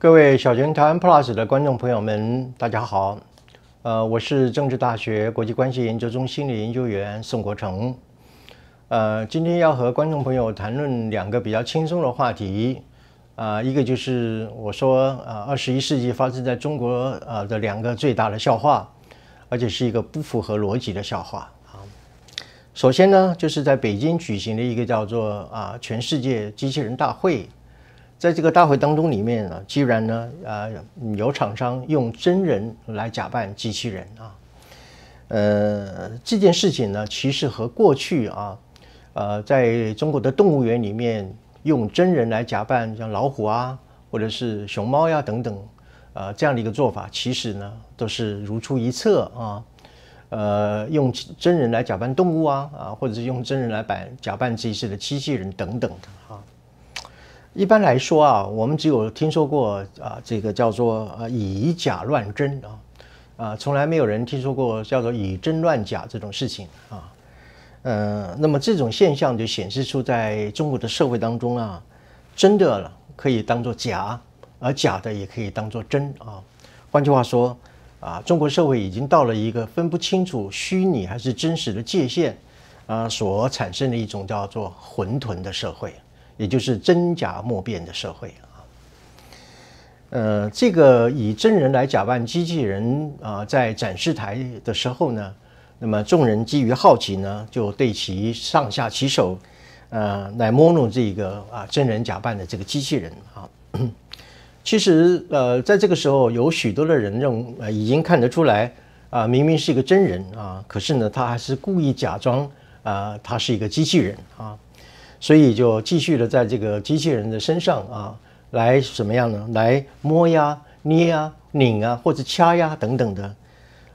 各位小泉台湾 plus 的观众朋友们，大家好。呃，我是政治大学国际关系研究中心的研究员宋国成。呃，今天要和观众朋友谈论两个比较轻松的话题。啊，一个就是我说，呃，二十一世纪发生在中国，呃的两个最大的笑话，而且是一个不符合逻辑的笑话啊。首先呢，就是在北京举行的一个叫做啊，全世界机器人大会。在这个大会当中里面呢，既然呢啊有厂商用真人来假扮机器人啊，呃这件事情呢，其实和过去啊呃在中国的动物园里面用真人来假扮像老虎啊，或者是熊猫呀等等啊这样的一个做法，其实呢都是如出一辙啊，呃用真人来假扮动物啊啊，或者是用真人来摆假扮机器的机器人等等的一般来说啊，我们只有听说过啊，这个叫做呃以假乱真啊，啊，从来没有人听说过叫做以真乱假这种事情啊。呃，那么这种现象就显示出在中国的社会当中啊，真的可以当做假，而假的也可以当做真啊。换句话说啊，中国社会已经到了一个分不清楚虚拟还是真实的界限啊，所产生的一种叫做混沌的社会。也就是真假莫辨的社会啊，呃，这个以真人来假扮机器人啊，在展示台的时候呢，那么众人基于好奇呢，就对其上下其手，呃，来摸弄这个啊真人假扮的这个机器人啊。其实呃，在这个时候，有许多的人认已经看得出来啊，明明是一个真人啊，可是呢，他还是故意假装啊，他是一个机器人啊。所以就继续的在这个机器人的身上啊，来怎么样呢？来摸呀、捏呀、拧啊，或者掐呀等等的。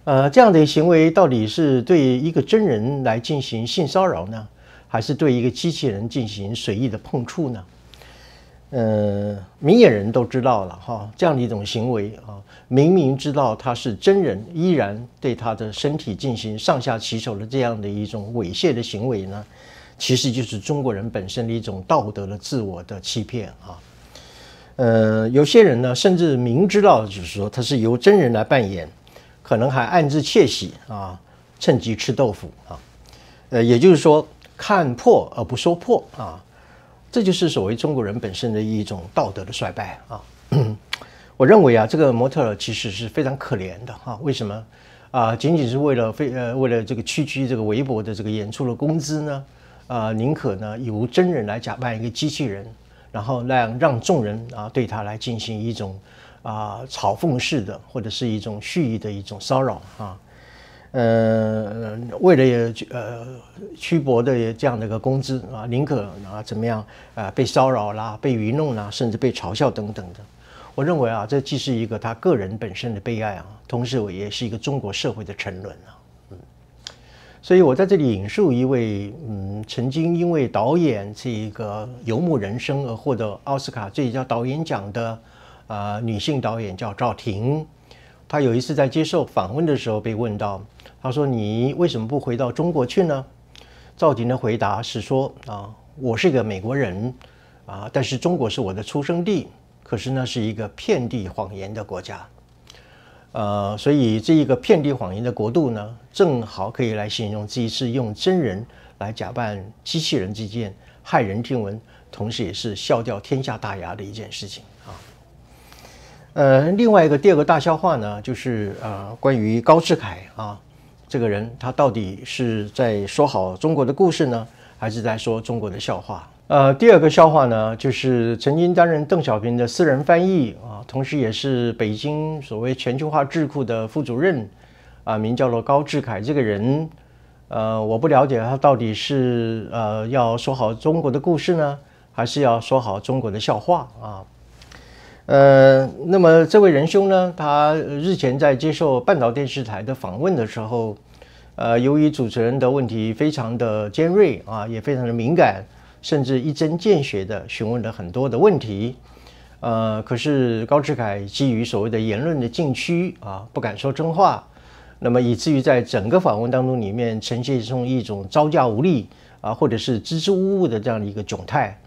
呃，这样的行为到底是对一个真人来进行性骚扰呢，还是对一个机器人进行随意的碰触呢？呃，明眼人都知道了哈，这样的一种行为啊，明明知道他是真人，依然对他的身体进行上下其手的这样的一种猥亵的行为呢？其实就是中国人本身的一种道德的自我的欺骗啊，呃，有些人呢，甚至明知道，就是说，他是由真人来扮演，可能还暗自窃喜啊，趁机吃豆腐啊，呃，也就是说，看破而不说破啊，这就是所谓中国人本身的一种道德的衰败啊。我认为啊，这个模特其实是非常可怜的啊，为什么啊？仅仅是为了非呃为了这个区区这个微薄的这个演出的工资呢？呃，宁可呢由真人来假扮一个机器人，然后让让众人啊对他来进行一种啊嘲讽式的，或者是一种蓄意的一种骚扰啊，呃，为了呃屈薄的这样的一个工资啊，宁可啊怎么样啊被骚扰啦，被愚弄啦，甚至被嘲笑等等的。我认为啊，这既是一个他个人本身的悲哀啊，同时也是一个中国社会的沉沦啊。所以我在这里引述一位，嗯，曾经因为导演这个《游牧人生》而获得奥斯卡最佳导演奖的啊女性导演叫赵婷，她有一次在接受访问的时候被问到，她说：“你为什么不回到中国去呢？”赵婷的回答是说：“啊，我是一个美国人啊，但是中国是我的出生地，可是呢是一个遍地谎言的国家。”呃，所以这一个遍地谎言的国度呢，正好可以来形容这一次用真人来假扮机器人这件骇人听闻，同时也是笑掉天下大牙的一件事情啊。呃，另外一个第二个大笑话呢，就是呃，关于高志凯啊这个人，他到底是在说好中国的故事呢，还是在说中国的笑话？呃，第二个笑话呢，就是曾经担任邓小平的私人翻译啊。同时，也是北京所谓全球化智库的副主任，啊，名叫做高志凯这个人，呃，我不了解他到底是呃要说好中国的故事呢，还是要说好中国的笑话啊？呃，那么这位仁兄呢，他日前在接受半岛电视台的访问的时候，呃，由于主持人的问题非常的尖锐啊，也非常的敏感，甚至一针见血的询问了很多的问题。呃，可是高志凯基于所谓的言论的禁区啊，不敢说真话，那么以至于在整个访问当中里面呈现出一种招架无力啊，或者是支支吾吾的这样的一个窘态，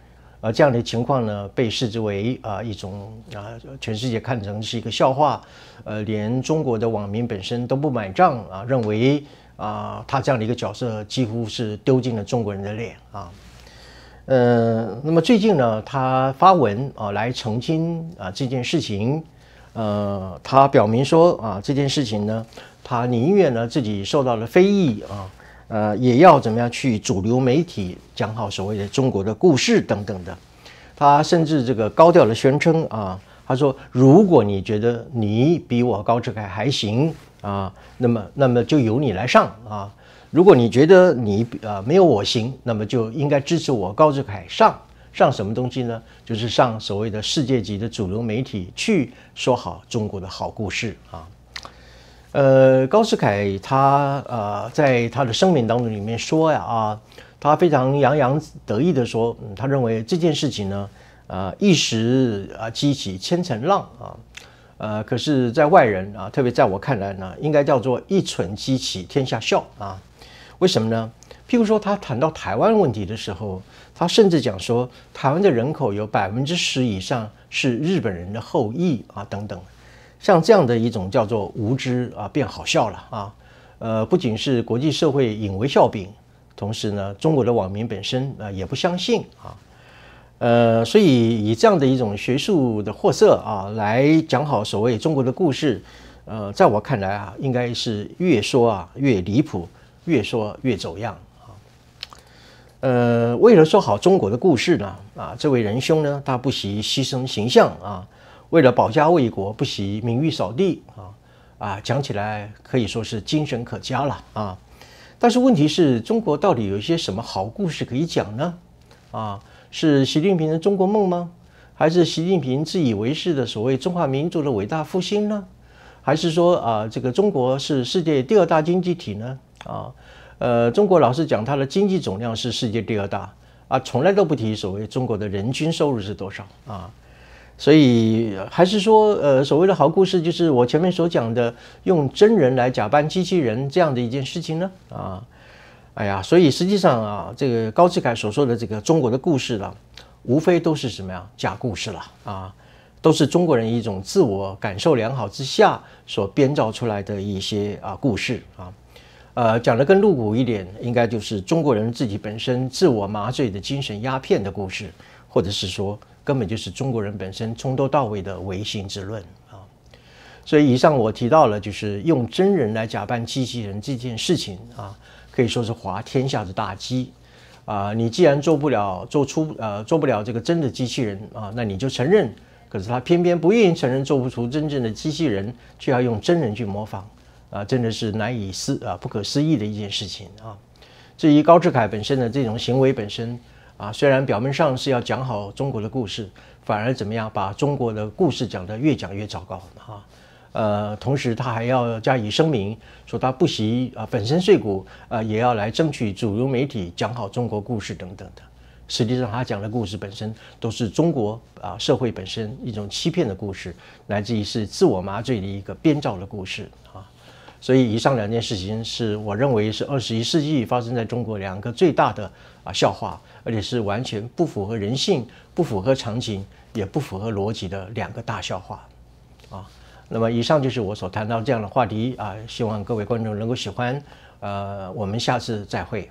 啊、这样的情况呢，被视之为啊一种啊，全世界看成是一个笑话，呃，连中国的网民本身都不买账啊，认为啊他这样的一个角色几乎是丢尽了中国人的脸啊。呃，那么最近呢，他发文啊来澄清啊这件事情，呃，他表明说啊这件事情呢，他宁愿呢自己受到了非议啊，呃，也要怎么样去主流媒体讲好所谓的中国的故事等等的。他甚至这个高调的宣称啊，他说如果你觉得你比我高志凯还行啊，那么那么就由你来上啊。如果你觉得你啊没有我行，那么就应该支持我高志凯上上什么东西呢？就是上所谓的世界级的主流媒体去说好中国的好故事啊。呃，高世凯他呃在他的声明当中里面说呀啊，他非常洋洋得意的说，他认为这件事情呢啊一时啊激起千层浪啊，呃，可是在外人啊，特别在我看来呢，应该叫做一蠢激起天下笑啊。为什么呢？譬如说，他谈到台湾问题的时候，他甚至讲说，台湾的人口有百分之十以上是日本人的后裔啊，等等，像这样的一种叫做无知啊，变好笑了啊。呃，不仅是国际社会引为笑柄，同时呢，中国的网民本身啊也不相信啊。呃，所以以这样的一种学术的货色啊来讲好所谓中国的故事，呃，在我看来啊，应该是越说啊越离谱。越说越走样啊！呃，为了说好中国的故事呢，啊，这位仁兄呢，他不惜牺牲形象啊，为了保家卫国不惜名誉扫地啊啊，讲起来可以说是精神可嘉了啊。但是问题是，中国到底有一些什么好故事可以讲呢？啊，是习近平的中国梦吗？还是习近平自以为是的所谓中华民族的伟大复兴呢？还是说啊，这个中国是世界第二大经济体呢？啊，呃，中国老是讲它的经济总量是世界第二大，啊，从来都不提所谓中国的人均收入是多少啊，所以还是说，呃，所谓的好故事就是我前面所讲的用真人来假扮机器人这样的一件事情呢，啊，哎呀，所以实际上啊，这个高志凯所说的这个中国的故事呢，无非都是什么呀？假故事了啊，都是中国人一种自我感受良好之下所编造出来的一些啊故事啊。呃，讲得更露骨一点，应该就是中国人自己本身自我麻醉的精神鸦片的故事，或者是说，根本就是中国人本身从头到尾的唯心之论啊。所以，以上我提到了，就是用真人来假扮机器人这件事情啊，可以说是滑天下之大稽啊。你既然做不了、做出呃做不了这个真的机器人啊，那你就承认。可是他偏偏不愿意承认做不出真正的机器人，却要用真人去模仿。啊，真的是难以思啊，不可思议的一件事情啊！至于高志凯本身的这种行为本身啊，虽然表面上是要讲好中国的故事，反而怎么样把中国的故事讲得越讲越糟糕啊！呃，同时他还要加以声明说他不惜啊粉身碎骨啊，也要来争取主流媒体讲好中国故事等等的。实际上，他讲的故事本身都是中国啊社会本身一种欺骗的故事，来自于是自我麻醉的一个编造的故事啊。所以以上两件事情是我认为是二十一世纪发生在中国两个最大的啊笑话，而且是完全不符合人性、不符合场景、也不符合逻辑的两个大笑话，啊。那么以上就是我所谈到这样的话题啊，希望各位观众能够喜欢，呃，我们下次再会。